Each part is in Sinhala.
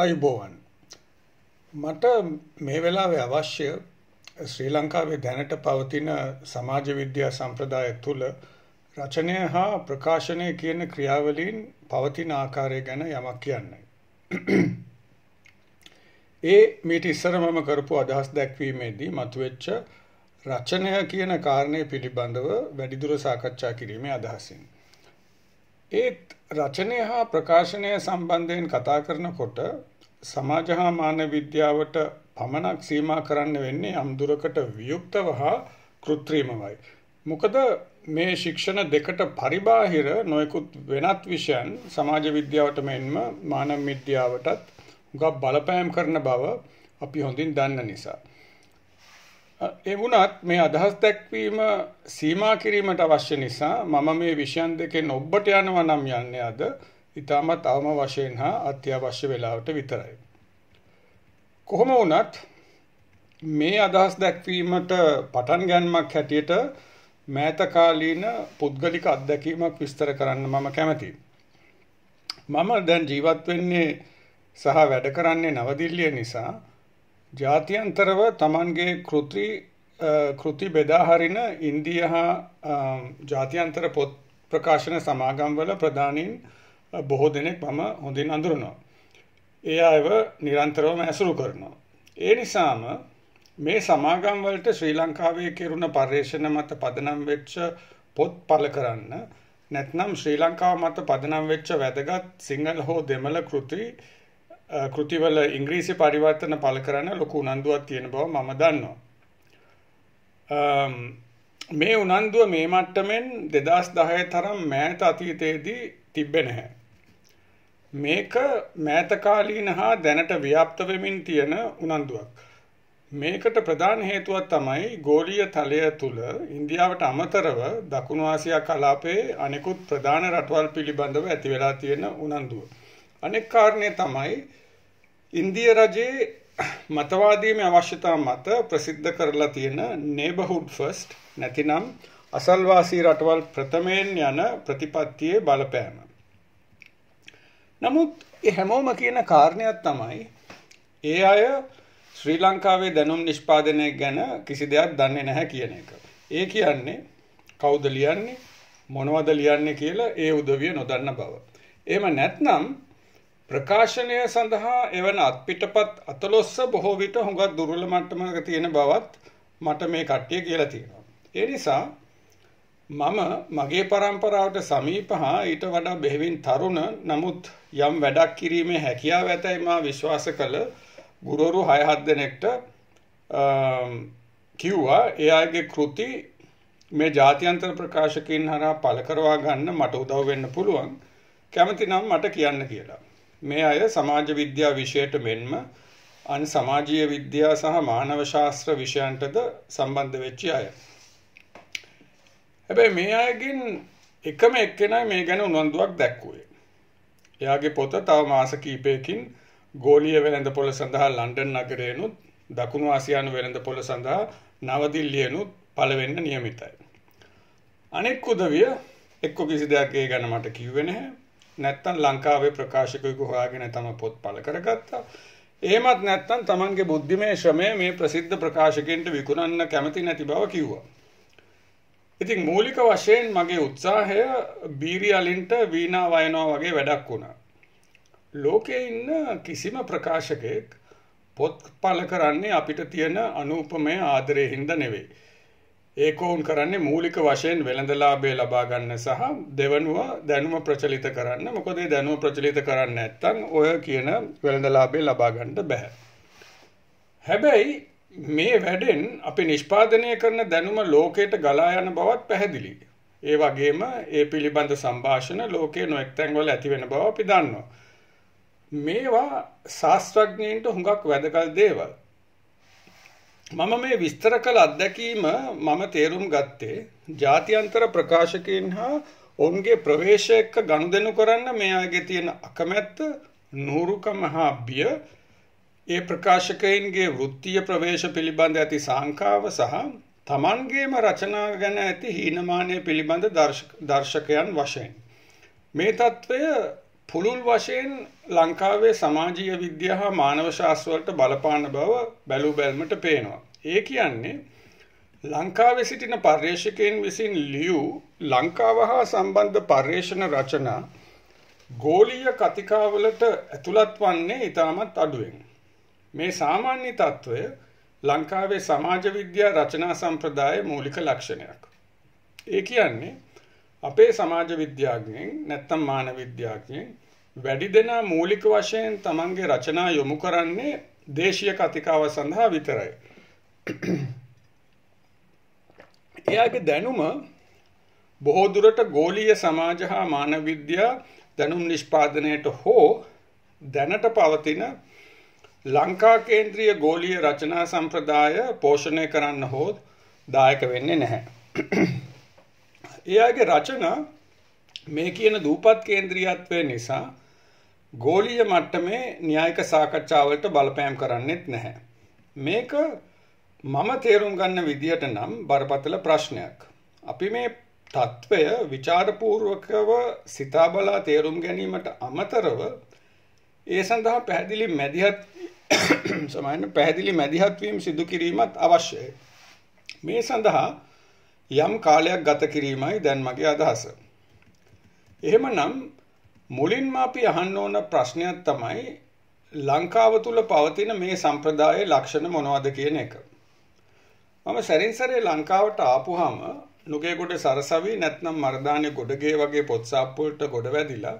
අයුබෝවන් මට මේ වෙලාවේ අවශ්‍ය ශ්‍රී ලංකාවේ දැනට පවතින සමාජ විද්‍යා සම්ප්‍රදාය තුළ රචනය හා ප්‍රකාශනය කියන ක්‍රියාවලීන් පවතින ආකාරය ගැන යමක් කියන්නයි. ඒ මීට ඉස්සර මම කරපු අදහස් දැක්වීමේදී මතුවෙච්ච රචනය කියන කාරණය පිළිබඳව වැඩිදුර සාකච්ඡා කිරීමේ අදහසින්. ඒත් රචනය හා ප්‍රකාශනය සම්බන්ධයෙන් කතා කරනකොට සමාජ හා මානව විද්‍යාවට පමණක් සීමා කරන්න වෙන්නේ යම් දුරකට වියුක්තව හා කෘත්‍රිමවයි. මොකද මේ ශික්ෂණ දෙකට පරිබාහිර නොයෙකුත් වෙනත් විෂයන් සමාජ විද්‍යාවට මෙන්ම මානව විද්‍යාවටත් උගක් බලපෑම් කරන බව අපි හොඳින් දන්න නිසා. ඒ වුණත් මේ අදහස් දැක්වීම සීමා කිරීමට අවශ්‍ය නිසා මම මේ විෂයන් දෙකෙන් ඔබට යනවා නම් යන්නේ අද ඊටමත් අවම වශයෙන් හා අත්‍යවශ්‍ය වෙලාවට විතරයි. කොහොම වුණත් මේ අදහස් දැක්වීමට පටන් ගැනීමක් හැටියට මෑතකාලීන පුද්ගලික අත්දැකීමක් විස්තර කරන්න මම කැමතියි. මම දැන් ජීවත් වෙන්නේ සහ වැඩ කරන්නේ නවදිල්ලිය නිසා ජාතියන්තරව තමන්ගේ කෘති කෘති බෙදාහරින ඉන්දිය හා ජාතියන්තර පොත් ප්‍රකාශන සමාගම්වල ප්‍රධානීන් බොහෝ දෙනෙක් මම හොඳින් අඳුරනවා. ඒ අයව නිරන්තරවම ඇසුරු කරනවා. ඒ නිසාම මේ සමාගම්වලට ශ්‍රී ලංකාවේ කෙරුණ පර්යේෂණ මත පදනම් වෙච්ච පොත් පල කරන්න නැත්නම් ශ්‍රී ලංකාව මත පදනම් වෙච්ච වැදගත් සිංහල හෝ දෙමළ කෘති කෘතිවල ඉංග්‍රීසි පරිවර්තන පළ කරන්න ලොකු උනන්දුවක් තියෙන බව මම දන්නවා. මේ උනන්දුව මේ මට්ටමෙන් 2010 තරම් මෑත අතීතයේදී තිබ්බේ නැහැ. මේක මෑත කාලීන හා දැනට ව්‍යාප්ත වෙමින් තියෙන උනන්දුවක්. මේකට ප්‍රධාන හේතුවක් තමයි ගෝලීය තලය තුල ඉන්දියාවට අමතරව දකුණු ආසියා කලාපයේ අනෙකුත් ප්‍රධාන රටවල් පිළිබඳව ඇති වෙලා තියෙන උනන්දුව. අනෙක් කාරණේ තමයි ඉන්දිය රජයේ මතවාදීමේ අවශ්‍යතා මත ප්‍රසිද්ධ කරලා තියෙන neighborhood first නැතිනම් අසල්වාසී රටවල් ප්‍රථමයෙන් යන ප්‍රතිපත්තියේ බලපෑම. නමුත් ඒ හැමෝම කියන කාරණයක් තමයි ඒ අය ශ්‍රී ලංකාවේ දැනුම් නිෂ්පාදනය ගැන කිසි දෙයක් දන්නේ නැහැ කියන එක. ඒ කියන්නේ කවුද ලියන්නේ මොනවද ලියන්නේ කියලා ඒ උදවිය නොදන්න බව. එහෙම නැත්නම් ප්‍රකාශනය සඳහා එවන අත්පිටපත් අතලොස්ස බොහෝ විට හුඟක් දුර්වල මට්ටමක තියෙන බවත් මට මේ කට්ටිය කියලා තියෙනවා. ඒ නිසා මම මගේ પરම්පරාවට සමීප හා ඊට වඩා බෙහෙවින් තරුණ නමුත් යම් වැඩක් කිරීමේ හැකියාව ඇතැයි මා විශ්වාස කළ ගුරුවරු 6-7 දෙනෙක්ට කිව්වා ඒ අයගේ කෘති මේ ජාත්‍යන්තර ප්‍රකාශකයන් හරහා පළ කරවා ගන්න මට උදව් වෙන්න පුළුවන් කැමති නම් මට කියන්න කියලා. මේ අය සමාජ විද්‍යා විෂයට මෙන්ම අන් සමාජීය විද්‍යා සහ මානව ශාස්ත්‍ර විෂයන්ටද සම්බන්ධ වෙච්ච අය. හැබැයි මේ අයගෙන් එකම එක්කෙනයි මේ ගැන උනන්දුවක් දැක්වුවේ. එයාගේ පොත තව මාස කිහිපයකින් ගෝලීය වෙළඳ පොළ සඳහා ලන්ඩන් නගරයනුත් දකුණු ආසියානු වෙළඳ පොළ සඳහා නවදිල්ලියනුත් පළවෙන්න නියමිතයි. අනෙක් උදවිය එක්ක කිසි දෙයක් ඒ ගැන මට කිව්වේ නැහැ. නැත්තම් ලංකාවේ ප්‍රකාශකයෙකු හොයාගෙන තම පොත් පළ කරගත්තා. එහෙමත් නැත්තම් Tamanගේ බුද්ධිමය ශ්‍රමය මේ ප්‍රසිද්ධ ප්‍රකාශකයන්ට විකුණන්න කැමති නැති බව කිව්වා. ඉතින් මූලික වශයෙන් මගේ උත්සාහය බීරි අලින්ට වීණා වයනවා වගේ වැඩක් වුණා. ලෝකේ ඉන්න කිසිම ප්‍රකාශකයෙක් පොත් පළ කරන්නේ අපිට තියෙන අනූපමය ආදරය හින්දා නෙවෙයි. ඒකෝන් කරන්නේ මූලික වශයෙන් වෙළඳලාභය ලබා ගන්න සහ දෙවනුව දැනුම ප්‍රචලිත කරන්න. මොකද මේ දැනුම ප්‍රචලිත කරන්නේ නැත්නම් ඔය කියන වෙළඳලාභය ලබා ගන්න බෑ. හැබැයි මේ වැඩෙන් අපි නිෂ්පාදනය කරන දැනුම ලෝකයට ගලා යන බවත් පැහැදිලියි. ඒ වගේම ඒ පිළිබඳ සංഭാෂණ ලෝකයේ නොඑක් තැන්වල ඇති වෙන බව අපි දන්නවා. මේවා ශාස්ත්‍රඥයන්ට හුඟක් වැදගත් දේවල්. මම මේ විස්තර කළ අත්දැකීම මම තේරුම් ගත්තේ ජාත්‍යන්තර ප්‍රකාශකයන් හා ඔවුන්ගේ ප්‍රවේශය එක්ක ගනුදෙනු කරන්න මෙයාගේ තියෙන අකමැත්ත නూరుකම හා බිය ඒ ප්‍රකාශකයන්ගේ වෘත්තීය ප්‍රවේශ පිළිබඳ ඇති සංකාව සහ තමන්ගේම රචනා ගැන ඇති හීනමානය පිළිබඳ දර්ශකයන් වශයෙන් මේ తත්වය පුළුල් වශයෙන් ලංකාවේ සමාජීය විද්‍යා හා මානව ශාස්ත්‍රවලට බලපාන බව බැලු බැල්මට පේනවා. ඒ කියන්නේ ලංකාවේ සිටින පර්යේෂකයන් විසින් ලියූ ලංකාව හා සම්බන්ධ පර්යේෂණ රචනා ගෝලීය කතිකාවලට ඇතුළත් වන්නේ ඉතාමත් අඩුවෙන්. මේ සාමාන්‍ය తত্ত্বය ලංකාවේ සමාජ විද්‍යා රචනා සම්ප්‍රදායේ මූලික ලක්ෂණයක්. ඒ කියන්නේ අපේ සමාජ විද්‍යාඥයෙන් නැත්තම් මානව විද්‍යාඥයෙන් වැඩි දෙනා මූලික වශයෙන් තමන්ගේ රචනා යොමු කරන්නේ දේශීය කතිකාව සඳහා විතරයි. එයාගේ දැනුම බොහෝ දුරට ගෝලීය සමාජ හා මානව විද්‍යා දැනුම් නිෂ්පාදනයට හෝ දැනට පවතින ලංකා කේන්ද්‍රීය ගෝලීය රචනා සම්ප්‍රදාය පෝෂණය කරන්න හෝ දායක වෙන්නේ නැහැ. එයාගේ රචනා මේ කියන දූපත් කේන්ද්‍රීයත්වය නිසා ගෝලීය මට්ටමේ න්‍යායික සාකච්ඡාවලට බලපෑම් කරන්නෙත් නැහැ. මේක මම තේරුම් ගන්න විදියට නම් බරපතල ප්‍රශ්නයක්. අපි මේ తත්වය ਵਿਚාරපූර්වකව සිතා බලා තේරුම් ගැනීමට අමතරව ඒ සඳහා පැහැදිලි මැදිහත් සමාන පැහැදිලි මැදිහත් වීම සිදු කිරීමත් අවශ්‍යයි. මේ සඳහා යම් කාලයක් ගත කිරීමයි දැන් මගේ අදහස. එහෙමනම් මුලින්ම අපි අහන්න ඕන ප්‍රශ්නයක් තමයි ලංකාව තුල පවතින මේ සම්ප්‍රදායේ ලක්ෂණ මොනවද කියන එක. මම සැරින් සැරේ ලංකාවට ආපුවාම නුගේගොඩ සරසවි නැත්නම් මර්ධානේ ගොඩගේ වගේ පොත්සාප්පු වලට ගොඩ වැදිලා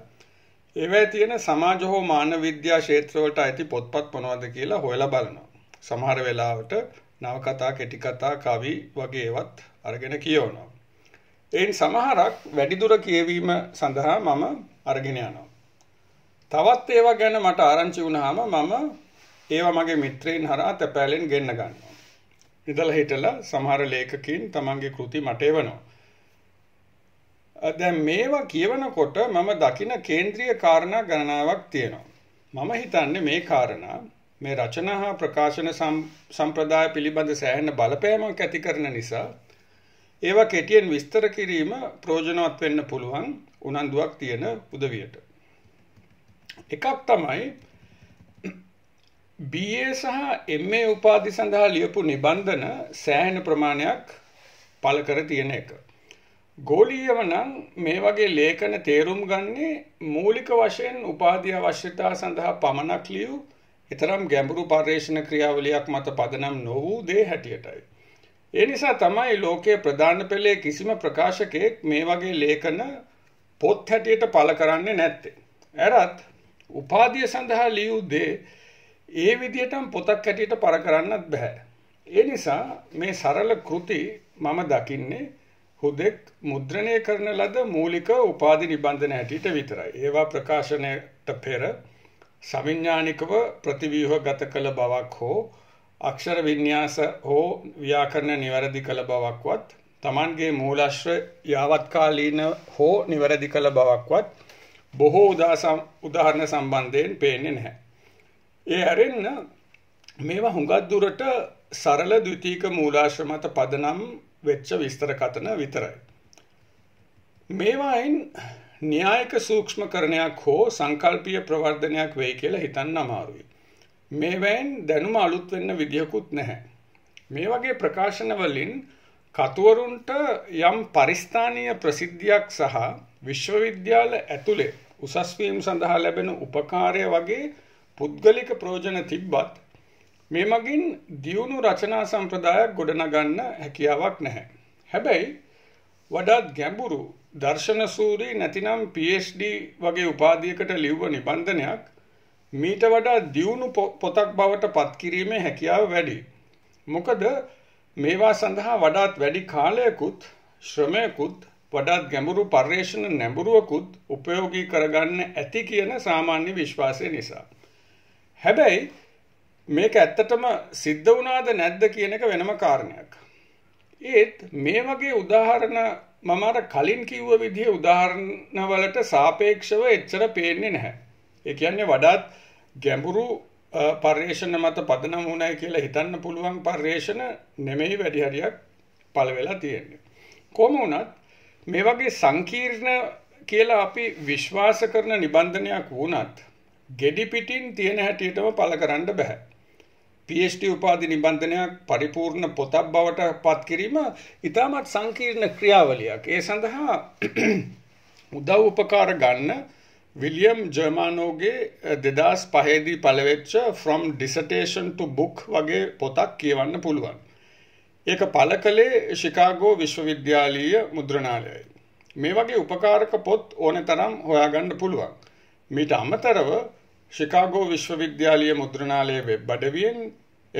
ඒවැය තියෙන සමාජ හෝ මානව විද්‍යා ක්ෂේත්‍රවලට ඇති පොත්පත් මොනවද කියලා හොයලා බලනවා. සමහර වෙලාවට නවකතා, කෙටි කතා, කවි වගේ ඒවත් අරගෙන කියවනවා. එයින් සමහරක් වැඩිදුර කියවීම සඳහා මම අරගෙන යනවා. තවත් ඒවා ගැන මට ආරංචි වුණාම මම ඒවා මගේ මිත්‍රයින් හරහා තැපෑලෙන් ගෙන්න ගන්නවා. ඉඳලා හිටලා සමහර ලේඛකීන් තමන්ගේ කෘති මට එවනවා. දැන් මේවා කියවනකොට මම දකින කේන්ද්‍රීය කාරණා ගණනාවක් තියෙනවා. මම හිතන්නේ මේ කාරණා මේ රචනා හා ප්‍රකාශන සම්ප්‍රදාය පිළිබඳ සෑහෙන බලපෑමක් ඇති කරන නිසා ඒවා කෙටියෙන් විස්තර කිරීම ප්‍රයෝජනවත් වෙන්න පුළුවන් උනන්දුවක් තියෙන උදවියට. එකක් තමයි BA සහ MA උපාධි සඳහා ලියපු නිබන්ධන සෑහෙන ප්‍රමාණයක් පළ කර තියෙන එක. ගෝලීයව නම් මේ වගේ ලේඛන තේරුම් ගන්නේ මූලික වශයෙන් උපාධි අවශ්‍යතා සඳහා පමණක් ලියු ඊතරම් ගැඹුරු පර්යේෂණ ක්‍රියාවලියක් මත පදනම් නො වූ දේ හැටියටයි. ඒ නිසා තමයි ලෝකයේ ප්‍රධාන පෙළේ කිසිම ප්‍රකාශකයෙක් මේ වගේ ලේඛන පොත් හැටියට පළ කරන්නේ නැත්තේ. ඇරත් උපාධිය සඳහා ලියූ දේ ඒ විදිහටම පොතක් හැටියට පර කරන්නත් බෑ. ඒ නිසා මේ සරල කෘති මම දකින්නේ හුදෙක් මුද්‍රණය කරන ලද මූලික උපාධි නිබන්ධන හැටියට විතරයි. ඒවා ප්‍රකාශනයට පෙර සවිඥානිකව ප්‍රතිව්‍යුහගත කළ බවක් හෝ අක්ෂර වින්‍යාස හෝ ව්‍යාකරණ નિවරදි කළ බවක්වත් Tamanගේ මූලාශ්‍ර යාවත්කාලීන හෝ નિවරදි කළ බවක්වත් බොහෝ උදාහරණ සම්බන්ධයෙන් පේන්නේ නැහැ. ඒ හැරෙන්න මේවා හුඟක් දුරට සරල ද්විතීක මූලාශ්‍ර මත පදනම් වෙච්ච විස්තර කතන විතරයි. මේවායින් න්‍යායක සූක්ෂමකරණයක් හෝ සංකල්පීය ප්‍රවර්ධනයක් වෙයි කියලා හිතන්න අමාරුයි. මේවැයින් දැනුම අලුත් වෙන්න විදිහකුත් නැහැ. මේ වගේ ප්‍රකාශන වලින් කතුවරුන්ට යම් පරිස්ථානීය ප්‍රසිද්ධියක් සහ විශ්වවිද්‍යාල ඇතුලේ උසස් වීම සඳහා ලැබෙන උපකාරය වගේ පුද්ගලික ප්‍රයෝජන තිබ්බත් මේ මගින් දියුණු රචනා සම්ප්‍රදායක් ගොඩනගන්න හැකියාවක් නැහැ. හැබැයි වඩාත් ගැඹුරු දර්ශනසූරි නැතිනම් PhD වගේ උපාධියකට ලිව්ව නිබන්ධනයක් මීට වඩා දියුණු පොතක් බවට පත් කිරීමේ හැකියාව වැඩි. මොකද මේවා සඳහා වඩාත් වැඩි කාලයකුත් ශ්‍රමයකුත් වඩාත් ගැඹුරු පර්යේෂණ නැඹුරුවකුත් උපයෝගී කරගන්න ඇති කියන සාමාන්‍ය විශ්වාසය නිසා. හැබැයි මේක ඇත්තටම සිද්ධ වුණාද නැද්ද කියන එක වෙනම කාරණයක්. ඒත් මේ වගේ උදාහරණ මම අර කලින් කිව්ව විදිහේ උදාහරණ වලට සාපේක්ෂව එච්චර පේන්නේ නැහැ. ඒ කියන්නේ වඩාත් ගැඹුරු පර්යේෂණ මත පදනම් වුණයි කියලා හිතන්න පුළුවන් පර්යේෂණ නෙමෙයි වැඩි හරියක් පළ වෙලා තියෙන්නේ. කොහොම වුණත් මේ වගේ සංකීර්ණ කියලා අපි විශ්වාස කරන නිබන්ධනයක් වුණත් ගෙඩි පිටින් තියෙන හැටියටම පළ කරන්න බෑ. PhD උපාධි නිබන්ධනයක් පරිපූර්ණ පොතක් බවට පත් කිරීම ඉතාමත් සංකීර්ණ ක්‍රියාවලියක්. ඒ සඳහා උදව් උපකාර ගන්න විලියම් ජර්මානෝගේ දෙදස් පහේදී පලවෙච්ච ෆ්‍රම් ඩිසටේෂන් ටු බුක් වගේ පොතක් කියවන්න පුළුවන්. ඒක පල කළේ ශිකාගෝ විශ්වවිද්‍යාලීය මුද්‍රණාලයයි. මේ වගේ උපකාරක පොත් ඕන තරම් හොයාගන්න පුළුවන්. මීට අමතරව ශිකාගෝ විශ්වවිද්‍යාලීය මුද්‍රණාලයේ වෙබ් අඩවියෙන්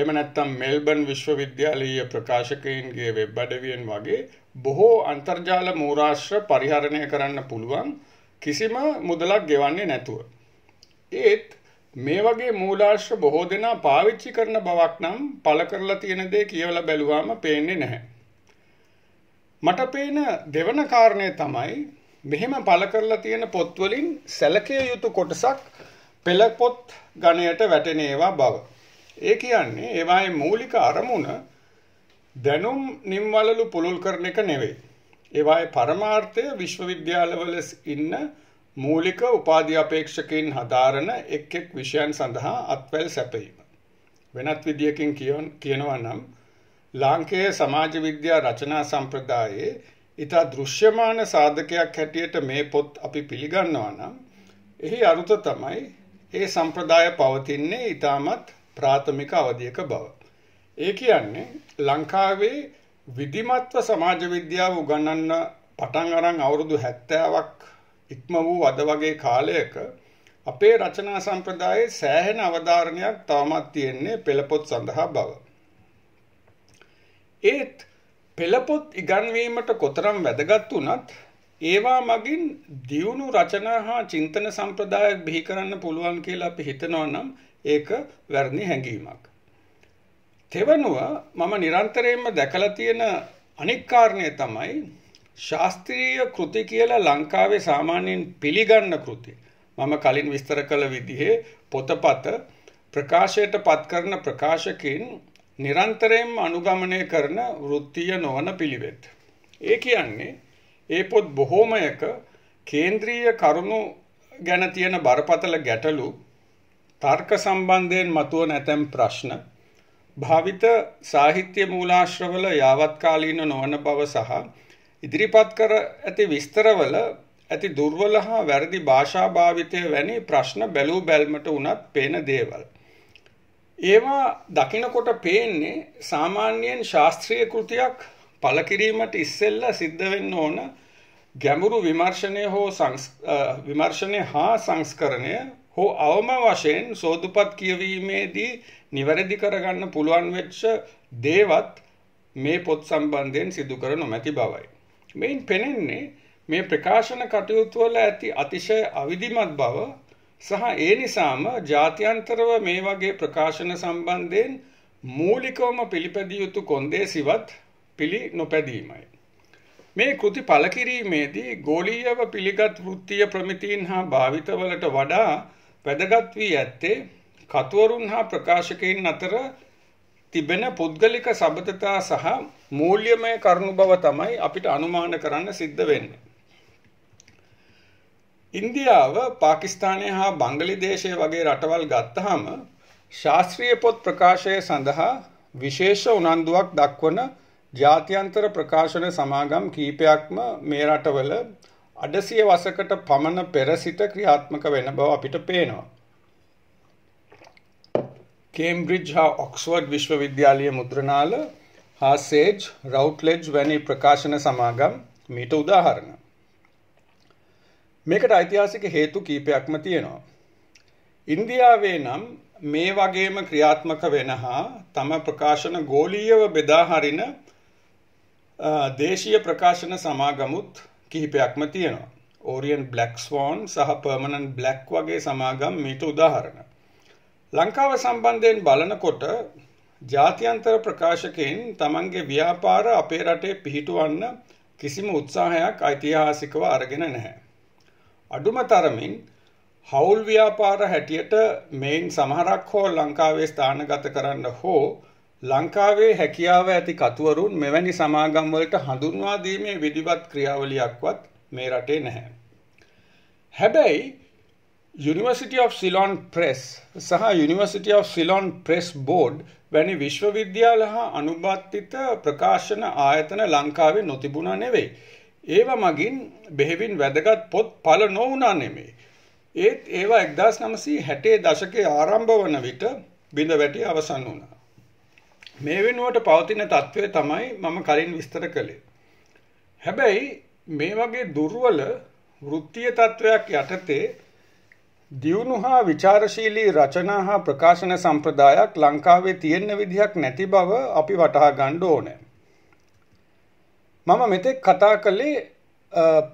එම නැත්තම් මෙල්බන් විශ්වවිද්‍යාලීය ප්‍රකාශකයන්ගේ වෙබ් අඩවියෙන් වගේ බොහෝ අන්තර්ජාල මූරාශ්‍ර පරිහරණය කරන්න පුළුවන්. කිසිම මුදලක් ගෙවන්නේ නැතුව. ඒත් මේ වගේ මූලාශ්‍ර බොහෝ දෙනා පාවිච්චි කරන බවක් නම් පළ කරලා තියෙන දේ කියවලා බැලුවාම පේන්නේ නැහැ. මට පේන දෙවන කාරණය තමයි මෙහෙම පළ කරලා තියෙන පොත් වලින් සැලකිය යුතු කොටසක් පෙළ පොත් ගණයට වැටෙන ඒවා බව. ඒ කියන්නේ ඒවායේ මූලික අරමුණ දැනුම් නිම්වලලු පුළුල් කරන එක නෙවෙයි. ඒවායේ පරමාර්ථය විශ්වවිද්‍යාලවල ඉන්න මූලික උපාධි අපේක්ෂකයින් හදාරන එක් එක් විෂයන් සඳහා අත්වැල් සැපයීම. වෙනත් විදියකින් කියනවා නම් ලාංකේය සමාජ විද්‍යා රචනා සම්ප්‍රදායේ ඊට දෘශ්‍යමාන සාධකයක් හැටියට මේ පොත් අපි පිළිගන්නවා නම් එහි අරුත තමයි ඒ සම්ප්‍රදාය පවතින්නේ ඊටමත් ප්‍රාථමික අවධියක බව. ඒ කියන්නේ ලංකාවේ විධිමත්ව සමාජ විද්‍යාව උගන්වන්න පටන් අරන් අවුරුදු 70ක් ඉක්ම වූ අද වගේ කාලයක අපේ රචනා සම්ප්‍රදායේ සෑහෙන අවධාරණයක් තවමත් තියෙන්නේ පෙළපොත් සඳහා බව. ඒත් පෙළපොත් ඉගන්වීමට කොතරම් වැදගත් වුණත් ඒවා මගින් දියුණු රචනා හා චින්තන සම්ප්‍රදායක් බිහි කරන්න පුළුවන් කියලා අපි හිතනවා නම් ඒක වැරදි හැඟීමක්. තෙවනුව මම නිරන්තරයෙන්ම දැකලා තියෙන අනෙක් කාරණය තමයි ශාස්ත්‍රීය කෘති කියලා ලංකාවේ සාමාන්‍යයෙන් පිළිගන්න කෘති. මම කලින් විස්තර කළ විදිහේ පොතපත ප්‍රකාශයට පත් කරන ප්‍රකාශකින් නිරන්තරයෙන්ම අනුගමනය කරන වෘත්තීය නොවන පිළිවෙත්. ඒ කියන්නේ ඒ පොත් බොහෝමයක කේන්ද්‍රීය කරුණු ගැන තියෙන බරපතල ගැටලු තර්ක සම්බන්ධයෙන් මතුවන ඇතැම් ප්‍රශ්න භාවිත සාහිත්‍ය මූලාශ්‍රවල යාවත්කාලීන නොවන බව සහ ඉදිරිපත් කර ඇති විස්තරවල ඇති දුර්වල හා වැරදි භාෂා භාවිතය වැනි ප්‍රශ්න බැලූ බැල්මට උනත් පේන දේවල්. ඒවා දකිනකොට පේන්නේ සාමාන්‍යයෙන් ශාස්ත්‍රීය කෘතියක් පළ කිරීමට ඉස්සෙල්ලා සිද්ධ වෙන්න ඕන ගැඹුරු විමර්ශනය හෝ විමර්ශනය හා සංස්කරණය හෝ අවම වශයෙන් සෝදුපත් කියවීමේදී නිවැරදි කරගන්න පුළුවන් වෙච්ච දේවත් මේ පොත් සම්බන්ධයෙන් සිදු කර නොමැති බවයි. මෙයින් පෙනෙන්නේ මේ ප්‍රකාශන කටයුතු වල ඇති අතිශය අවිධිමත් බව සහ ඒ නිසාම ජාත්‍යන්තරව මේ වගේ ප්‍රකාශන සම්බන්ධයෙන් මූලිකවම පිළිපැදිය යුතු කොන්දේසිවත් පිළි නොපැදීමයි. මේ කෘති පළ කිරීමේදී ගෝලීයව පිළිගත් වෘත්තීය ප්‍රමිතීන් හා භාවිතවලට වඩා වැදගත් වී ඇත්තේ කතුවරුන් හා ප්‍රකාශකයන් අතර තිබෙන පුද්ගලික සබඳතා සහ මූල්‍යමය කරුණු බව තමයි අපිට අනුමාන කරන්න සිද්ධ වෙන්නේ. ඉන්දියාව පාකිස්තානය හා බංගලිදේශය වගේ රටවල් ගත්තහම ශාස්ත්‍රීය පොත් ප්‍රකාශය සඳහා විශේෂ උනන්දුවක් දක්වන ජාත්‍යන්තර ප්‍රකාශන සමාගම් කීපයක්ම මේ රටවල අඩසිය වසකට පමණ පෙර සිට ක්‍රියාත්මක වෙන බව අපිට පේනවා. කේම්බ්‍රිජ් හා ඔක්ස්වර්ඩ් විශ්වවිද්‍යාලය මුද්‍රණාල හා සේජ් රවට්ලෙජ් වැනි ප්‍රකාශන සමාගම් මීට උදාහරණ. මේකට ඓතිහාසික හේතු කීපයක්ම තියෙනවා. ඉන්දියාවේ නම් මේ වගේම ක්‍රියාත්මක වෙන හා තම ප්‍රකාශන ගෝලීයව බෙදා හරින දේශීය ප්‍රකාශන සමාගමුත් කිහිපයක්ම තියෙනවා. ඕරියන් බ්ලැක් ස්වෝන් සහ පර්මනන් බ්ලැක් වගේ සමාගම් මීට උදාහරණ. ලංකාව සම්බන්ධයෙන් බලනකොට ජාත්‍යන්තර ප්‍රකාශකයන් තමන්ගේ ව්‍යාපාර අපේ රටේ පිහිටුවන්න කිසිම උත්සාහයක් ඓතිහාසිකව අරගෙන නැහැ. අඩුම තරමින් හවුල් ව්‍යාපාර හැටියට මෙයින් සමහරක් හෝ ලංකාවේ ස්ථානගත කරන්න හෝ ලංකාවේ හැකියාව ඇති කතුවරුන් මෙවැනි සමාගම් වලට හඳුන්වා දීමේ විධිවත් ක්‍රියාවලියක්වත් මේ රටේ නැහැ. හැබැයි University of Ceylon Press සහ University of Ceylon Press Board වැනි විශ්වවිද්‍යාල හා අනුබද්ධිත ප්‍රකාශන ආයතන ලංකාවේ නොතිබුණා නෙවෙයි. ඒවා මගින් බෙහෙවින් වැදගත් පොත් පළ නොවුණා නෙමෙයි. ඒත් ඒවා 1960 දශකයේ ආරම්භ වන විට බිඳ වැටි අවසන් වුණා. මේ වෙනුවට පවතින తත්වය තමයි මම කලින් විස්තර කළේ. හැබැයි මේ වගේ දුර්වල වෘත්තීය තත්වයක් යටතේ දියුණු හා ਵਿਚාරශීලී රචනා හා ප්‍රකාශන සම්ප්‍රදායක් ලංකාවේ තියෙන විදිහක් නැති බව අපි වටහා ගන්න ඕනේ. මම මෙතෙක් කතා කළේ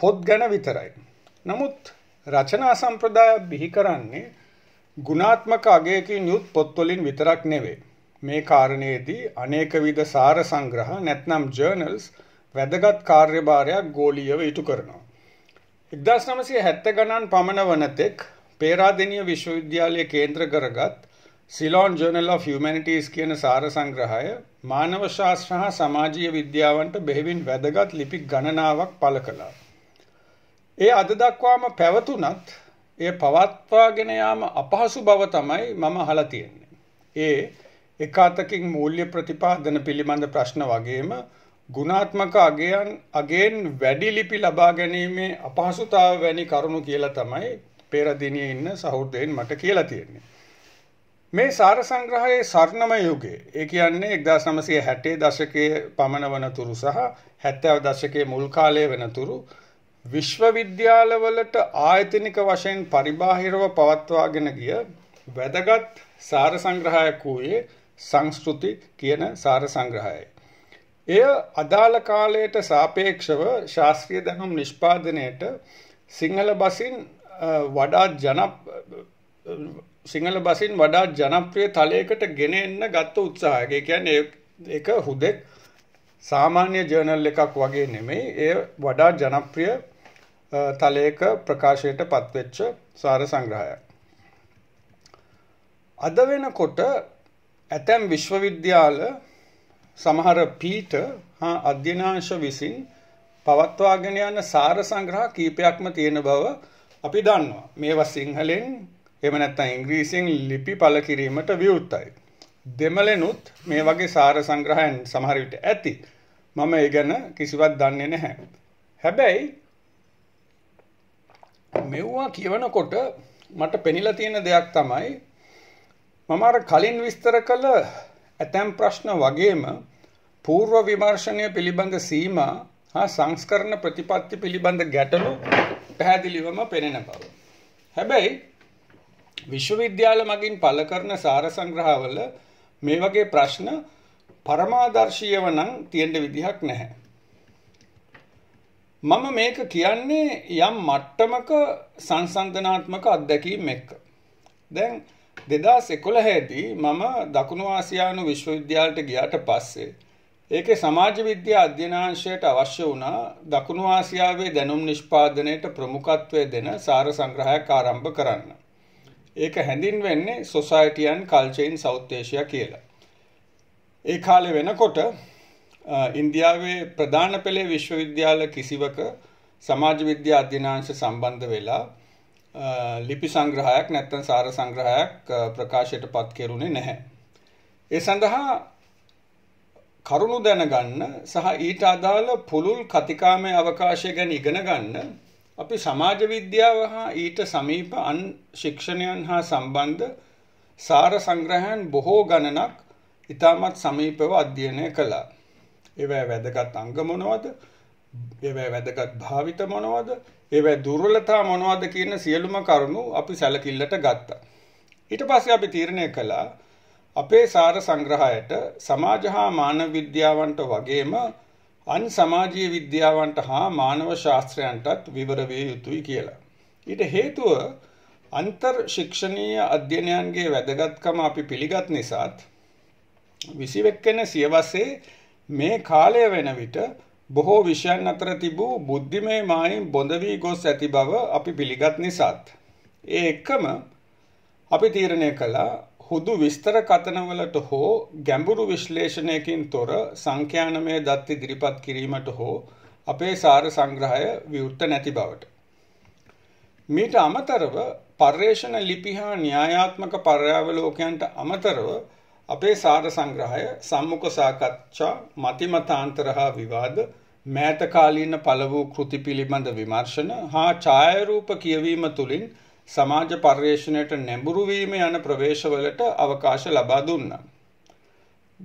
පොත් ගැන විතරයි. නමුත් රචනා සම්ප්‍රදාය බිහි කරන්නේ ගුණාත්මක අගයකින් යුත් පොත්වලින් විතරක් නෙවෙයි. මේ කාරණයේදී අනේක විධ සාර සංග්‍රහ නැත්නම් ජර්නල්ස් වැදගත් කාර්යභාරයක් ගෝලීයව ඉටු කරනවා. 1970 ගණන් පමණ වනතෙක් පේරාදෙණිය විශ්වවිද්‍යාලය කේන්ද්‍ර කරගත් සිලෝන් ජර්නල් of Humanities කියන සාර සංග්‍රහය මානව ශාස්ත්‍ර හා සමාජීය විද්‍යාවන්ට බෙහෙවින් වැදගත් ලිපි ගණනාවක් පළ කළා. ඒ අද දක්වාම පැවතුනත් එය පවත්වාගෙන යාම අපහසු බව තමයි මම අහලා තියෙන්නේ. ඒ එකාතකින් මූල්‍ය ප්‍රතිපාදන පිළිබඳ ප්‍රශ්න වගේම ගුණාත්මක අගයන් අගෙන් වැඩි ලිපි ලබා ගැනීමේ අපහසුතාව වැනි කරුණු කියලා තමයි පෙරදිනේ ඉන්න සහෘදයෙන් මට කියලා තියෙන්නේ. මේ සාර සංග්‍රහයේ ස්වර්ණම යුගයේ ඒ කියන්නේ 1960 දශකයේ පමණ වනතුරු සහ 70 දශකයේ මුල් කාලයේ වෙනතුරු විශ්වවිද්‍යාලවලට ආයතනික වශයෙන් පරිබාහිරව පවත්වාගෙන ගිය වැදගත් සාර සංග්‍රහයක් වූයේ සංස්කෘති කියන සාර සංග්‍රහයයි. එය අදාළ කාලයට සාපේක්ෂව ශාස්ත්‍රීය දැනුම් නිෂ්පාදනයට සිංහල බසින් වඩා ජන සිංහල බසින් වඩා ජනප්‍රිය තලයකට ගෙන එන්න ගත්ත උත්සාහයක. ඒ කියන්නේ ඒක හුදෙක් සාමාන්‍ය ජර්නල් එකක් වගේ නෙමෙයි. එය වඩා ජනප්‍රිය තලයක ප්‍රකාශයට පත්වෙච්ච සාර සංග්‍රහයක්. අද වෙනකොට ඇතැම් විශ්වවිද්‍යාල සමහර පීට හා අධ්‍යනාංශ විසින් පවත්වාගෙන යන සාර සංග්‍රහ කීපයක්ම තියෙන බව අපි දන්නවා. මේවා සිංහලෙන් එහෙම නැත්නම් ඉංග්‍රීසියෙන් ලිපි පළ කිරීමට විවෘතයි. දෙමළෙනුත් මේ වගේ සාර සංග්‍රහයන් සමහර විට ඇති. මම ඒ ගැන කිසිවක් දන්නේ නැහැ. හැබැයි මෙවුවා කියවනකොට මට පෙනිලා තියෙන දෙයක් තමයි මම අර කලින් විස්තර කළ ඇතැම් ප්‍රශ්න වගේම పూర్ව විමර්ශනය පිළිබඳ සීමා හා සංස්කරණ ප්‍රතිපත්ති පිළිබඳ ගැටලු පැහැදිලිවම පෙනෙන බව. හැබැයි විශ්වවිද්‍යාල මගින් පළ කරන සාර සංග්‍රහවල මේ වගේ ප්‍රශ්න පරමාදර්ශීයව නම් තියෙන්න විදිහක් නැහැ. මම මේක කියන්නේ යම් මට්ටමක සංසන්දනාත්මක අත්දැකීම් එක්ක. දැන් දෙදස් එකොළ හැදී මම දකුණු ආසියානු විශ්වවිද්‍යාලට ගියාට පස්සේ ඒකේ සමාජ විද්‍යා අධ්‍යනාංශයට අවශ්‍ය වුණා දකුණු ආසියාවේ දැනුම් නිෂ්පාදනයට ප්‍රමුඛත්වය දෙන සාර සංග්‍රහයක් ආරම්භ කරන්න. ඒක හැඳින්වෙන්නේ society and culture in South Asia කියලා. ඒ කාලේ වෙනකොට ඉන්දියාවේ ප්‍රධාන පෙළේ විශ්වවිද්‍යාල කිසිවක සමාජ විද්‍යා අධ්‍යනාංශ සම්බන්ධ වෙලා ලිපි සංග්‍රහයක් නැත්තන් සාර සංග්‍රහයක් ප්‍රකාශයට පත් කෙරුණේ නැහැ. ඒ සඳහා කරුණු දැනගන්න සහ ඊට අදාළ පුළුල් කතිකාමය අවකාශය ගැන ඉගෙන ගන්න අපි සමාජ විද්‍යාව හා ඊට සමීප අන් ශික්ෂණයන් හා සම්බන්ධ සාර සංග්‍රහයන් බොහෝ ගණනක් ඉතාමත් සමීපව අධ්‍යයනය කළා. ඒවැ වැදගත් අංග මොනවද? ඒවැ වැදගත් භාවිත මොනවද? ඒවැ දුර්වලතා මොනවද කියන සියලුම කරුණු අපි සැලකිල්ලට ගත්තා. ඊට පස්සේ අපි තීරණය කළා අපේ සාර සංග්‍රහයට සමාජ හා මානව විද්‍යාවන්ට වගේම අන් සමාජීය විද්‍යාවන්ට හා මානව ශාස්ත්‍රයන්ටත් විවර විය යුතුයි කියලා. ඊට හේතුව අන්තර් ශික්ෂණීය අධ්‍යයනයන්ගේ වැදගත්කම අපි පිළිගත් නිසාත් 21 වෙනි සියවසේ මේ කාලය වෙන විට බොහෝ විෂයන් අතර තිබූ බුද්ධිමය මායින් බොඳ වී ගොස් ඇති බව අපි පිළිගත් නිසාත් ඒ එක්කම අපි තීරණය කළා හුදු විස්තර කතනවලට හෝ ගැඹුරු විශ්ලේෂණයකින් තොර සංඛ්‍යානමය දත් ඉදිරිපත් කිරීමට හෝ අපේ සාර සංග්‍රහය විවෘත නැති බවට මීට අමතරව පර්යේෂණ ලිපි හා න්‍යායාත්මක පර්යාවලෝකයන්ට අමතරව අපේ සාර සංග්‍රහය සම්මුඛ සාකච්ඡා මතිමතාන්තර හා විවාද මෑතකාලීන පළ වූ කෘති පිළිබඳ විමර්ශන හා ඡායරූප කියවීම තුළින් සමාජ පර්යේෂණයට නැඹුරු වීම යන ප්‍රවේශවලට අවකාශ ලබා දුන්නා.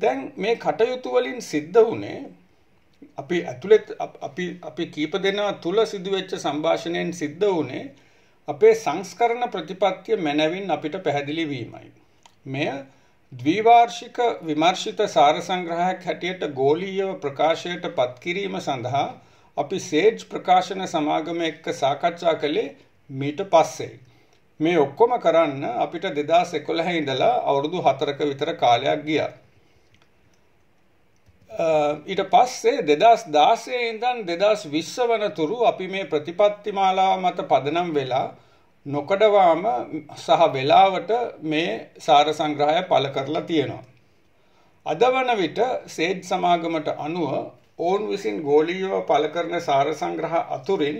දැන් මේ කටයුතු වලින් සිද්ධ වුණේ අපි ඇතුළේ අපි අපි කීප දෙනා තුල සිදුවෙච්ච සංభాෂණයෙන් සිද්ධ වුණේ අපේ සංස්කරණ ප්‍රතිපත්තිය මැනවින් අපිට පැහැදිලි වීමයි. මෙය ද්විවාර්ෂික විමර්ශිත සාරසංග්‍රහයක් හැටියට ගෝලීයව ප්‍රකාශයට පත්කිරීම සඳහා අපි සේජ් ප්‍රකාශන සමාගම එක්ක සාකච්ඡා කළේ මීට පස්සේ. මේ ඔක්කොම කරන්න අපිට දෙදස් එකොළහ ඉඳලා අවුරුදු හතරක විතර කාලයක් ගිය. ඊට පස්සේ දෙදස් දාසේ ඉඳන් දෙදස් විශ්ව වනතුරු අපි මේ ප්‍රතිපත්තිමාලා මත පදනම් වෙලා නොකඩවාම සහ වෙලාවට මේ සාර සංග්‍රහය පළ කරලා තියෙනවා. අද වන විට සේජ් සමාගමට අනුව ඔවුන් විසින් ගෝලීයව පළ කරන සාර සංග්‍රහ අතුරින්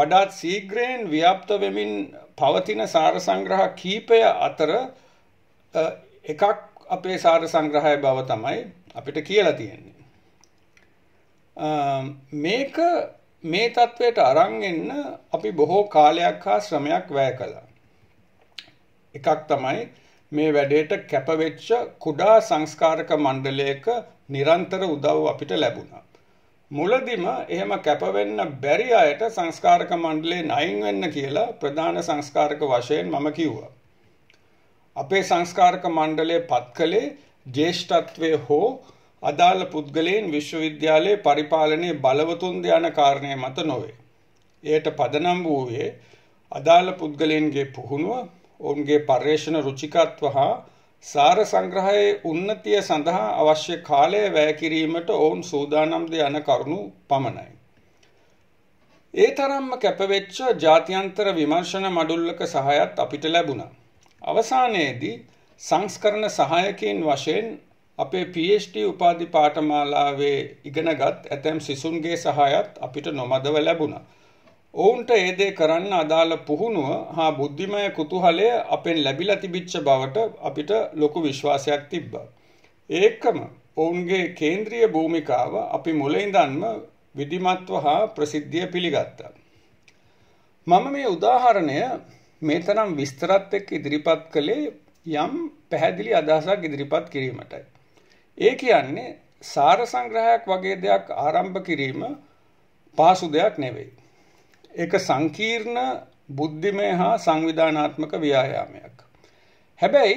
වඩාත් සීග්‍රයෙන් ව්‍යාප්ත වෙමින් පවතින සාර සංග්‍රහ කීපය අතර එකක් අපේ සාර සංග්‍රහය බව තමයි අපිට කියලා තියෙන්නේ. මේක මේ தത്വයට අරන් එන්න අපි බොහෝ කාලයක් හා ශ්‍රමයක් වැය කළා. එකක් තමයි මේ වැඩේට කැපවෙච්ච කුඩා සංස්කාරක මණ්ඩලයක නිරන්තර උදව් අපිට ලැබුණා. මුලදිම එහෙම කැපවෙන්න බැරි අයට සංස්කාරක මණ්ඩලේ නයින් වෙන්න කියලා ප්‍රධාන සංස්කාරක වශයෙන් මම කිව්වා. අපේ සංස්කාරක මණ්ඩලය පත්කලේ ජේෂ්ඨත්වයේ හෝ අදාළ පුද්ගලයන් විශ්වවිද්‍යාලයේ පරිපාලනයේ බලවතුන්ද යන කාරණය මත නොවේ. එයට පදනම් වූයේ අදාළ පුද්ගලයන්ගේ පුහුණුව, ඔවුන්ගේ පර්යේෂණ රුචිකත්ව හා සාර සංග්‍රහයේ උන්නතිය සඳහා අවශ්‍ය කාලය වැය කිරීමට ඔවුන් සූදානම්ද යන කරුණු පමණයි. ඒ තරම්ම කැපවෙච්ච ජාත්‍යන්තර විමර්ශන මඩුල්ලක සහයත් අපිට ලැබුණා. අවසානයේදී සංස්කරණ සහායකයන් වශයෙන් අපේ PhD උපාධි පාඨමාලාවේ ඉගෙනගත් ඇතැම් සිසුන්ගේ සහයත් අපිට නොමදව ලැබුණා. ඔවුන්ට ඒ දේ කරන්න අදාළ පුහුණුව හා බුද්ධිමය කුතුහලය අපෙන් ලැබිලා තිබිච්ච බවට අපිට ලොකු විශ්වාසයක් තිබ්බා. ඒකම ඔවුන්ගේ කේන්ද්‍රීය භූමිකාව අපි මුලින්දන්ම විධිමත්ව හා ප්‍රසිද්ධිය පිළිගත්තා. මම මේ උදාහරණය මේ තරම් විස්තරත් එක්ක ඉදිරිපත් කළේ යම් පැහැදිලි අදහසක් ඉදිරිපත් කිරීමටයි. ඒ කියන්නේ සාර සංග්‍රහයක් වගේ දෙයක් ආරම්භ කිරීම පහසු දෙයක් නෙවෙයි. ඒක සංකීර්ණ බුද්ධිමය හා සංවිධානාත්මක ව්‍යායාමයක්. හැබැයි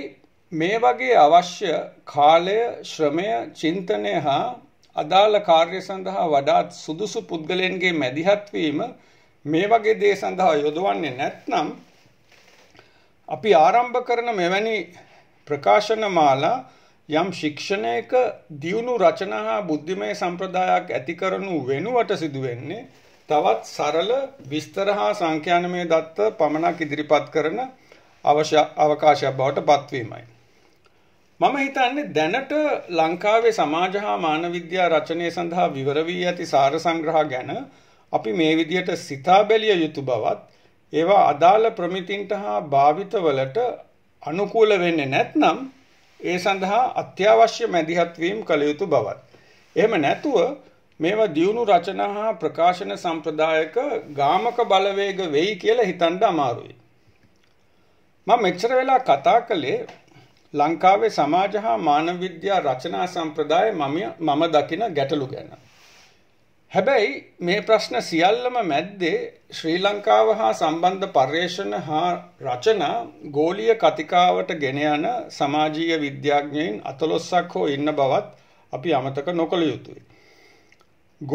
මේ වගේ අවශ්‍ය කාලය, ශ්‍රමය, චින්තනය හා අදාළ කාර්ය සඳහා වඩාත් සුදුසු පුද්ගලයන්ගේ මැදිහත් වීම මේ වගේ දේ සඳහා යොදවන්නේ නැත්නම් අපි ආරම්භ කරන මෙවැනි ප්‍රකාශන මාලා යම් ශික්ෂණයක දියුණු රචනා හා බුද්ධිමය සම්ප්‍රදායක් ඇති කරනු වෙනුවට සිදුවෙන්නේ තවත් සරල විස්තර හා සංඛ්‍යානමය දත්ත පමණක් ඉදිරිපත් කරන අවශ්‍ය අවකාශයක් බවට පත්වීමයි. මම හිතන්නේ දැනට ලංකාවේ සමාජ හා මානව විද්‍යා රචනය සඳහා විවර වී ඇති සාර සංග්‍රහ ගැන අපි මේ විදියට සිතා බැලිය යුතු බවත් ඒවා අදාළ ප්‍රමිතින්ට හා භාවිතවලට අනුකූල වෙන්නේ නැත්නම් ඒ සඳහා අත්‍යවශ්‍ය මැදිහත්වීම් කළ යුතු බවත්. එහෙම නැතුව මේවා දියුණු රචනා හා ප්‍රකාශන සම්ප්‍රදායක ගාමක බලවේග වෙයි කියලා හිතන්න අමාරුයි. මම මෙච්චර වෙලා කතා කළේ ලංකාවේ සමාජ හා මානව විද්‍යා රචනා සම්ප්‍රදාය මම දකින ගැටලු ගැන. හැබැයි මේ ප්‍රශ්න සියල්ලම මැද්දේ ශ්‍රී ලංකාව හා සම්බන්ධ පර්යේෂණ හා රචනා ගෝලීය කතිකාවට ගෙන යන සමාජීය විද්‍යාඥයින් අතලොස්සක් හෝ ඉන්න බවත් අපි අමතක නොකළ යුතුයි.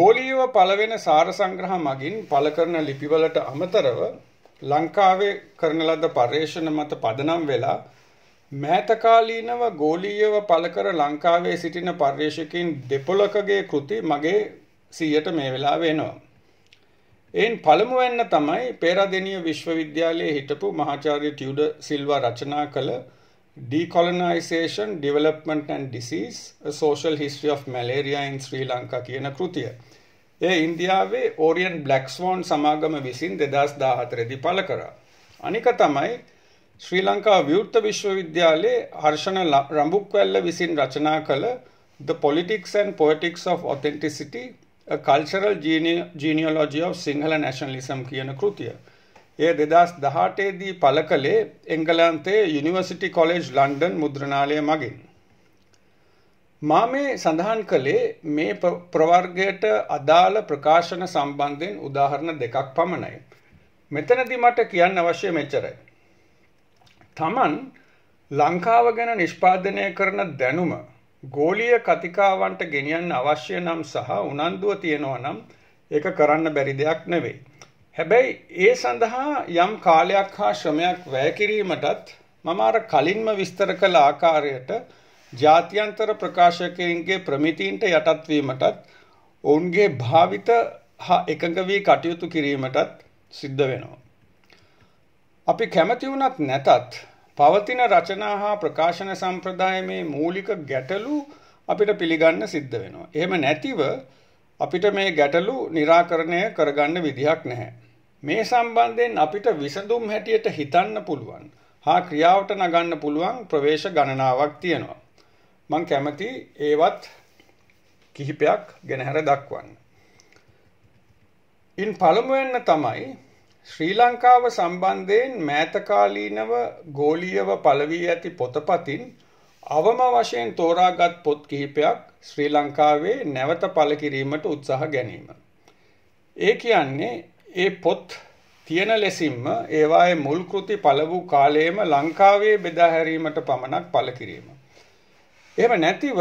ගෝලීයව පළවෙන සාර සංග්‍රහ මගින් පළ කරන ලිපිවලට අමතරව ලංකාවේ කරන ලද පර්යේෂණ මත පදනම් වෙලා මෑතකාලීනව ගෝලීයව පළ කර ලංකාවේ සිටින පර්යේෂකයන් දෙපොළකගේ කෘති මගේ 100ට මේ වෙලාව වෙනවා. එයින් පළමුවැන්න තමයි පේරාදෙණිය විශ්වවිද්‍යාලයේ හිටපු මහාචාර්ය ටියුඩ සිල්වා රචනා කළ Decolonization, Development and Disease: A Social History of Malaria in Sri Lanka කියන කෘතිය. එය ඉන්දියාවේ Orient Black Swan සමාගම විසින් 2014 දී පළ කරා. අනික තමයි ශ්‍රී ලංකා විවෘත විශ්වවිද්‍යාලයේ හර්ෂණ රඹුක්වැල්ල විසින් රචනා කළ The Politics and Poetics of Authenticity A Cultural Gene Genealogy of Sinhala Nationalism කියන කෘතිය. එය දෙදස් දහටේදී පල කළේ එංගලන්තේ යුනිවර්සිටි කොලෙජ් ලන්ඩන් මුද්‍රණාලය මගින්. මා මේ සඳහන් කළේ මේ ප්‍රවර්ගයට අදාළ ප්‍රකාශන සම්බන්ධයෙන් උදාහරණ දෙකක් පමණයි. මෙතනදි මට කියන්න අවශ්‍ය මෙච්චරයි. තමන් ලංකාව ගැන නිෂ්පාදනය කරන දැනුම ගෝලීය කතිකාවන්ට ගෙනියන්න අවශ්‍ය නම් සහ උනන්දුව තියෙනවා නම් ඒක කරන්න බැරි දෙයක් නෙවෙයි. හැබැයි ඒ සඳහා යම් කාලයක් හා ශ්‍රමයක් වැය කිරීමටත් මම අර කලින්ම විස්තර කළ ආකාරයට ජාත්‍යන්තර ප්‍රකාශකයන්ගේ ප්‍රමිතීන්ට යටත් වීමටත් ඔවුන්ගේ භාවිත හා එකඟ වී කටයුතු කිරීමටත් සිද්ධ වෙනවා. අපි කැමති වුණත් නැතත් පවතින රචනා හා ප්‍රකාශන සම්ප්‍රදාය මේ මූලික ගැටලු අපිට පිළිගන්න සිද්ධ වෙනවා. එහෙම නැතිව අපිට මේ ගැටලු निराකරණය කරගන්න විදිහක් නැහැ. මේ සම්බන්ධයෙන් අපිට විසඳුම් හැටියට හිතන්න පුළුවන් හා ක්‍රියාවට නගන්න පුළුවන් ප්‍රවේශ ගණනාවක් තියෙනවා. මම කැමති ඒවත් කිහිපයක් ගෙනහැර දක්වන්න. ඉන් පළමුවෙන්න තමයි ශ්‍රී ලංකාව සම්බන්ධයෙන් මෑතකාලීනව ගෝලීයව පළවී ඇති පොතපතින් අවම වශයෙන් තෝරාගත් පොත් කිහිපයක් ශ්‍රී ලංකාවේ නැවත පළ කිරීමට උත්සාහ ගැනීම. ඒ කියන්නේ ඒ පොත් තියෙන ලෙසින්ම ඒවායේ මුල් කෘති පළ වූ කාලයේම ලංකාවේ බෙදා හැරීමට පමණක් පළ කිරීම. එහෙම නැතිව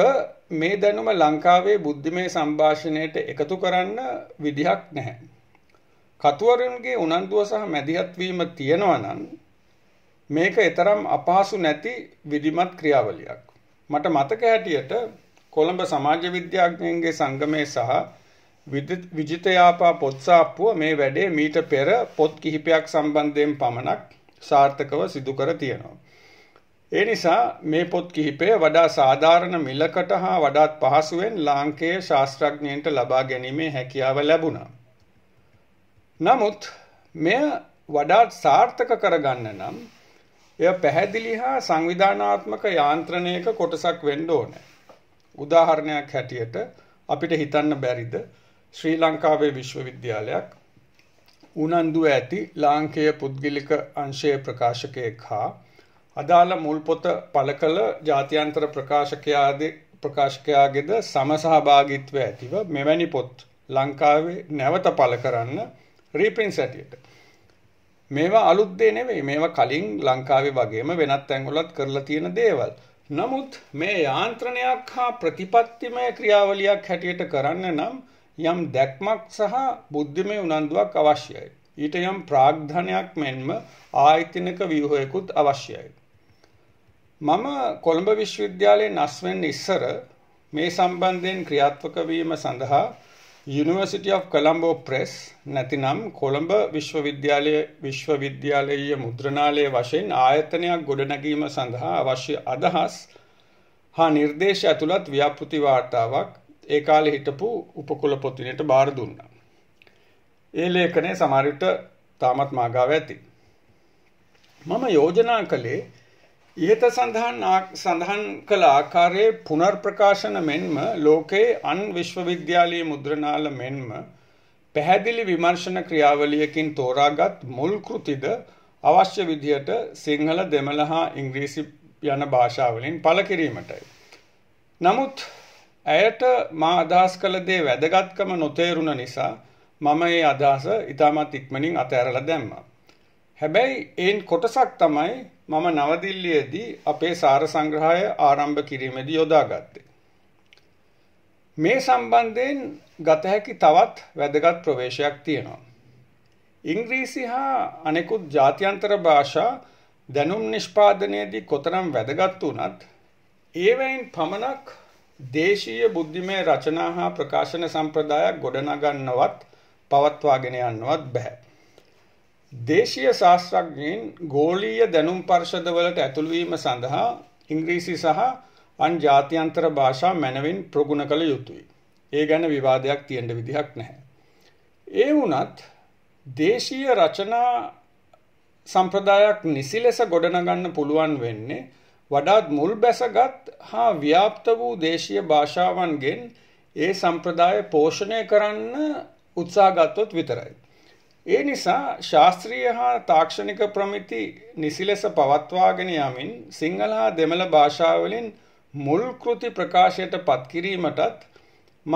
මේ දැනුම ලංකාවේ බුද්ධිමය සංഭാෂණයට එකතු කරන්න විදිහක් නැහැ. කතුවරුන්ගේ උනන්දුව සහ මැදිහත් වීම තියෙනවා නම් මේක ඊතරම් අපහසු නැති විධිමත් ක්‍රියාවලියක්. මට මතක හැටියට කොළඹ සමාජ විද්‍යාඥයන්ගේ සංගමයේ සහ විජිතයාපා පොත්සාප්පුව මේ වැඩේ මීට පෙර පොත් කිහිපයක් සම්බන්ධයෙන් පමණක් සාර්ථකව සිදු කර තියෙනවා. ඒ නිසා මේ පොත් කිහිපය වඩා සාධාරණ මිලකට හා වඩාත් පහසුවෙන් ලාංකේය ශාස්ත්‍රඥයන්ට ලබා ගැනීමේ හැකියාව ලැබුණා. නමුත් මෙය වඩාත් සාර්ථක කරගන්න නම් එය පැහැදිලි හා සංවිධානාත්මක යාන්ත්‍රණයක කොටසක් වෙන්න ඕනේ. උදාහරණයක් හැටියට අපිට හිතන්න බැරිද ශ්‍රී ලංකාවේ විශ්වවිද්‍යාලයක් උනන්දු ඇති ලාංකේය පුද්ගලික අංශයේ ප්‍රකාශකයෙක් හා අදාළ මුල් පොත පළ කළ ජාත්‍යන්තර ප්‍රකාශකයාගේ ප්‍රකාශකයාගේද සමසහභාගීත්වය ඇතිව මෙවැනි පොත් ලංකාවේ නැවත පළ කරන්න රීප්‍රින්ට්ස් ඇටියට. මේවා අලුත් දේ නෙවෙයි. මේවා කලින් ලංකාවේ වගේම වෙනත් තැන්වලත් කරලා තියෙන දේවල්. නමුත් මේ යාන්ත්‍රණයක් හා ප්‍රතිපත්තිමය ක්‍රියාවලියක් හැටියට කරන්න නම් යම් දැක්මක් සහ බුද්ධිමය උනන්දුවක් අවශ්‍යයි. ඊට යම් ප්‍රාග්ධනයක් මෙන්ම ආයතනික ව්‍යුහයකුත් අවශ්‍යයි. මම කොළඹ විශ්වවිද්‍යාලයේ නස්වෙන් ඉස්සර මේ සම්බන්ධයෙන් ක්‍රියාත්මක වීම සඳහා යුනිවර්සිටි of කොළඹෝ ප්‍රෙස් නැතිනම් කොළඹ විශ්වවිද්‍යාලයේ විශ්වවිද්‍යාලීය මුද්‍රණාලය වශයෙන් ආයතනයක් ගොඩනැගීම සඳහා අවශ්‍ය අදහස් හා නිර්දේශ ඇතුළත් ව්‍යාපෘති වාර්තාවක් ඒ කාලේ හිටපු උපකුලපොතිනට බාර දුන්නා. ඒ ලේඛනය සමහර විට තාමත් මාගාව ඇති. මම යෝජනා කළේ ඉහත සඳහන් සඳහන් කළ ආකාරයේ පුනර්ප්‍රකාශන මෙන්ම ලෝකයේ අන් විශ්වවිද්‍යාලයේ මුද්‍රණාල මෙන්ම පැහැදිලි විමර්ශන ක්‍රියාවලියකින් තෝරාගත් මුල් කෘතිද අවශ්‍ය විදියට සිංහල දෙමළ හා ඉංග්‍රීසි යන භාෂාවලින් පළ කිරීමටයි. නමුත් ඇයට මා අදහස් කළ දේ වැදගත්කම නොතේරුණ නිසා මම ඒ අදහස ඉතාමත් ඉක්මනින් අතහැරලා දැම්මා. හැබැයි ඒන් කොටසක් තමයි මම නවදිල්ලියේදී අපේ සාර සංග්‍රහය ආරම්භ කිරීමේදී යොදාගත්තේ. මේ සම්බන්ධයෙන් ගත හැකි තවත් වැදගත් ප්‍රවේශයක් තියෙනවා. ඉංග්‍රීසි හා අනෙකුත් ජාත්‍යන්තර භාෂා දැනුම් නිෂ්පාදනයේදී කොතරම් වැදගත් වුණත් ඒවයින් පමණක් දේශීය බුද්ධිමය රචනා හා ප්‍රකාශන සම්ප්‍රදායක් ගොඩනගන්නවත් පවත්වාගෙන යන්නවත් බැහැ. දේශීය ශාස්ත්‍රඥයින් ගෝලීය දැනුම් පර්ෂදවලට ඇතුළුවීම සඳහා ඉංග්‍රීසි සහ අන් ජාත්‍යන්තර භාෂා මැනවින් ප්‍රගුණ කළ යුතුයි. ඒ ගැන විවාදයක් තියෙන්න විදිහක් නැහැ. ඒ වුණත් දේශීය රචනා සම්ප්‍රදායක් නිසි ලෙස ගොඩනගන්න පුළුවන් වෙන්නේ වඩාත් මුල් බැසගත් හා ව්‍යාප්ත වූ දේශීය භාෂාවන්ගෙන් ඒ සම්ප්‍රදාය පෝෂණය කරන්න උත්සාහ ගත්තොත් විතරයි. ඒ නිසා ශාස්ත්‍රීය හා තාක්ෂණික ප්‍රමිති නිසි ලෙස පවත්වාගෙන යමින් සිංහල හා දෙමළ භාෂාවලින් මුල් කෘති ප්‍රකාශයට පත්කිරීමටත්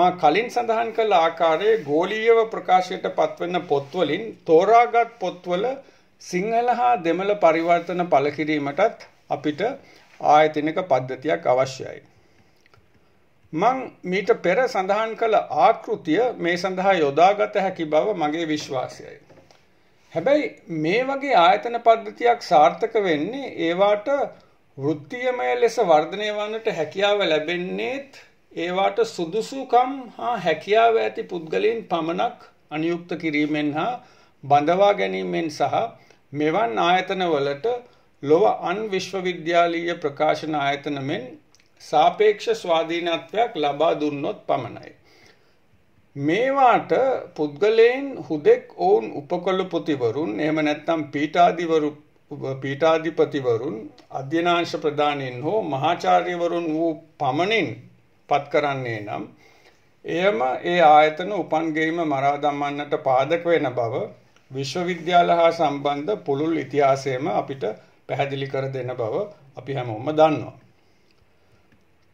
මා කලින් සඳහන් කළ ආකාරයේ ගෝලීයව ප්‍රකාශයට පත්වන පොත්වලින් තෝරාගත් පොත්වල සිංහල හා දෙමළ පරිවර්තන පළ කිරීමටත් අපිට ආයතනික පද්ධතියක් අවශ්‍යයි. මං මීට පෙර සඳහන් කළ ආකෘතිය මේ සඳහා යොදාගත හැකි බව මගේ විශ්වාසයයි. හැබැයි මේ වගේ ආයතන පද්ධතියක් සාර්ථක වෙන්නේ ඒවාට වෘත්තියමය ලෙස වර්ධනය වන්නට හැකියාව ලැබෙන්නේත් ඒවාට සුදුසුකම් හා හැකියාව ඇති පුද්ගලයන් පමණක් අනියුක්ත කිරීමෙන් හා බඳවා ගැනීමෙන් සහ මෙවන් ආයතනවලට ලොව අන් විශ්වවිද්‍යාලීය ප්‍රකාශන ආයතන මෙන් සාපේක්ෂ ස්වාධීනත්වයක් ලබා දුන්නොත් පමණයි. මේවාට පුද්ගලයන් හුදෙක් ඔවුන් උපකොළ පොතිවරුන් එහෙම නැත්නම් පීඨාධිවරු පීඨාධිපතිවරුන් අධ්‍යනාංශ ප්‍රදානින් හෝ මහාචාර්යවරුන් වූ පමණින් පත් කරන්නේ නම් එයම ඒ ආයතන උපන් ගෙයිම මරා දමන්නට පාදක වෙන බව විශ්වවිද්‍යාල හා සම්බන්ධ පුළුල් ඉතිහාසයේම අපිට පැහැදිලි කර දෙන බව අපි හැමෝම දන්නවා.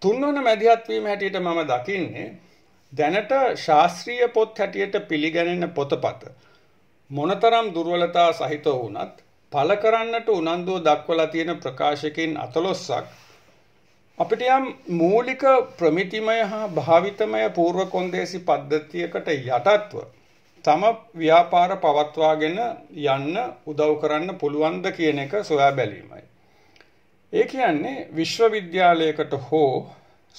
තුන්වන මැදිහත් වීම හැටියට මම දකින්නේ දැනට ශාස්ත්‍රීය පොත් හැටියට පිළිගැනෙන පොතපත මොනතරම් දුර්වලතා සහිත වුණත් පළ කරන්නට උනන්දුව දක්වලා තියෙන ප්‍රකාශකයන් අතලොස්සක් අපිට යම් මූලික ප්‍රමිතිමය හා භාවිතමය పూర్ව කොන්දේසි පද්ධතියකට යටත්ව තම ව්‍යාපාර පවත්වාගෙන යන්න උදව් කරන්න පුළුවන්ද කියන එක සොයා බැලීමයි ඒ කියන්නේ විශ්වවිද්‍යාලයකට හෝ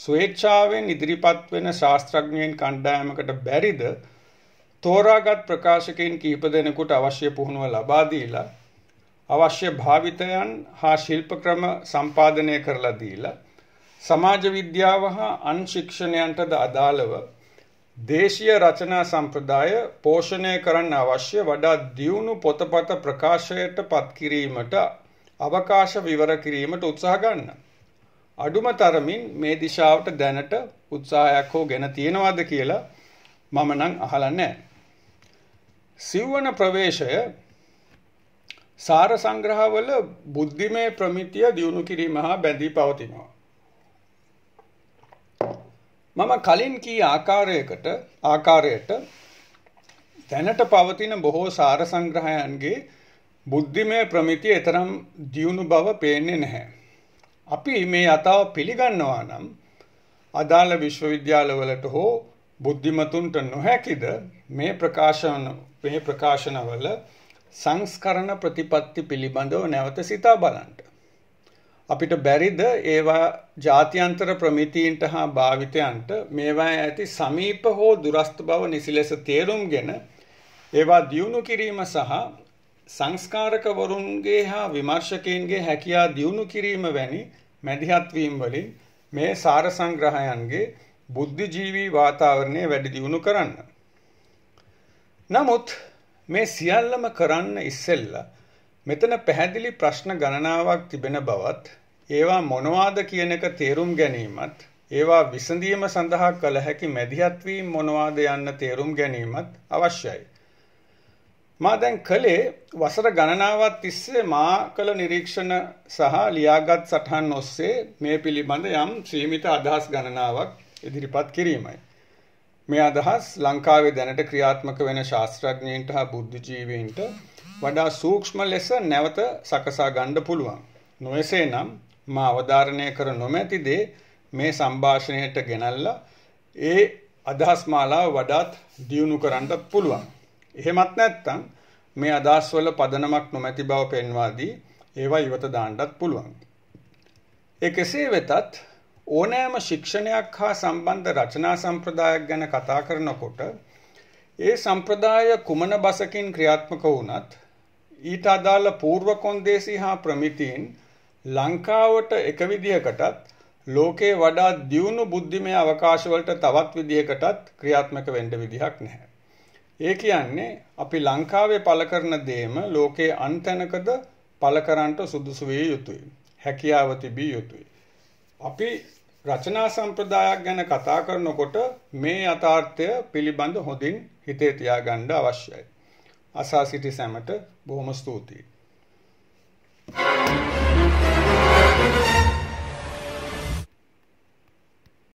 ස්වේච්ඡාවෙන් ඉදිරිපත් වෙන ශාස්ත්‍රඥයන් කණ්ඩායමකට බැරිද තෝරාගත් ප්‍රකාශකයන් කීප දෙනෙකුට අවශ්‍ය පුහුණුව ලබා දීලා අවශ්‍ය භාවිතයන් හා ශිල්ප ක්‍රම සම්පාදනය කරලා දීලා සමාජ විද්‍යාව හා අන් ශික්ෂණයන්ටද අදාළව දේශීය රචනා සම්ප්‍රදාය පෝෂණය කරන්න අවශ්‍ය වඩා දියුණු පොතපත ප්‍රකාශයට පත් කිරීමට අවකාශ විවර කිරීමට උත්සාහ ගන්න. අඩුම තරමින් මේ දිශාවට දැනට උත්සාහයක් හෝ ගැන තියෙනවද කියලා මම නම් අහලා නැහැ. සිව්වන ප්‍රවේශය සාර සංග්‍රහවල බුද්ධිමය ප්‍රමිතිය දියුණු කිරීම හා බැඳී පවතිනවා. මම කලින් කී ආකාරයකට ආකාරයට දැනට පවතින බොහෝ සාර සංග්‍රහයන්ගේ බුද්ධිමය ප්‍රමිතිය එතරම් දියුණු බව පේන්නේ නැහැ. අපි මේ යථාව පිළිගන්නවා නම් අදාළ විශ්වවිද්‍යාලවලට හෝ බුද්ධිමතුන්ට නොහැකිද මේ ප්‍රකාශන මේ ප්‍රකාශනවල සංස්කරණ ප්‍රතිපත්ති පිළිබඳව නැවත සිතා බලන්න. අපිට බැරිද ඒවා ජාත්‍යන්තර ප්‍රමිතීන්ට හා භාවිතයන්ට මේවා ඇති සමීප හෝ දුරස්ථ බව නිසි ලෙස තේරුම්ගෙන ඒවා දියුණු කිරීම සහ සංස්කාරකවරුන්ගේ හා විමර්ශකයන්ගේ හැකියා දියුණු කිරීම වැනි මැදිහත්වීම් වලින් මේ සාර සංග්‍රහයන්ගේ බුද්ධිජීවී වාතාවරණය වැඩි දියුණු කරන්න. නමුත් මේ සියල්ලම කරන්න ඉස්සෙල්ලා මෙතන පැහැදිලි ප්‍රශ්න ගණනාවක් තිබෙන බවත් ඒවා මොනවාද කියන එක තේරුම් ගැනීමත් ඒවා විසඳීම සඳහා කළ හැකි මැදිහත්වීම් මොනවාද යන්න තේරුම් ගැනීමත් අවශ්‍යයි. මා දැන් කළේ වසර ගණනාවක් තිස්සේ මා කළ නිරීක්ෂණ සහ ලියාගත් සටහන් ඔස්සේ මේ පිළිබඳ යම් සීමිත අදහස් ගණනාවක් ඉදිරිපත් කිරීමයි. මේ අදහස් ලංකාවේ දැනට ක්‍රියාත්මක වෙන ශාස්ත්‍රඥයන්ට හා බුද්ධිජීවීන්ට වඩා සූක්ෂම ලෙස නැවත සකසා ගන්න පුළුවන්. නොයසේ නම් මා අවධාරණය කර නොමැති දේ මේ සංභාෂණයට ගෙනල්ලා ඒ අදහස් මාලාව වඩාත් දියුණු කරන්නත් පුළුවන්. එහෙමත් නැත්නම් මේ අදහස් වල පදනමක් නොමැති බව පෙන්වා දී ඒවා ඉවත දාන්නත් පුළුවන්. ඒ කෙසේ වෙතත් ඕනෑම ශික්ෂණයක් හා සම්බන්ධ රචනා සම්ප්‍රදායක් ගැන කතා කරනකොට ඒ සම්ප්‍රදාය කුමන බසකින් ක්‍රියාත්මක වුණත් ඊට අදාළ పూర్ව කොන්දේසි හා ප්‍රමිතීන් ලංකාවට එක විදියකටත් ලෝකේ වඩා දියුණු බුද්ධිමය අවකාශවලට තවත් විදියකටත් ක්‍රියාත්මක වෙන්න විදිහක් නැහැ. ඒ කියන්නේ අපි ලංකාවේ පළ කරන දේම ලෝකයේ අන් තැනකද පළ කරන්නට සුදුසු විය යුතුයි. හැකියාව තිබිය යුතුයි. අපි රචනා සම්ප්‍රදායක් ගැන කතා කරනකොට මේ යථාර්ථය පිළිබඳ හොඳින් හිතේ තියාගන්න අවශ්‍යයි. අසා සිටි සැමට බොහොම ස්තුතියි. Thank you.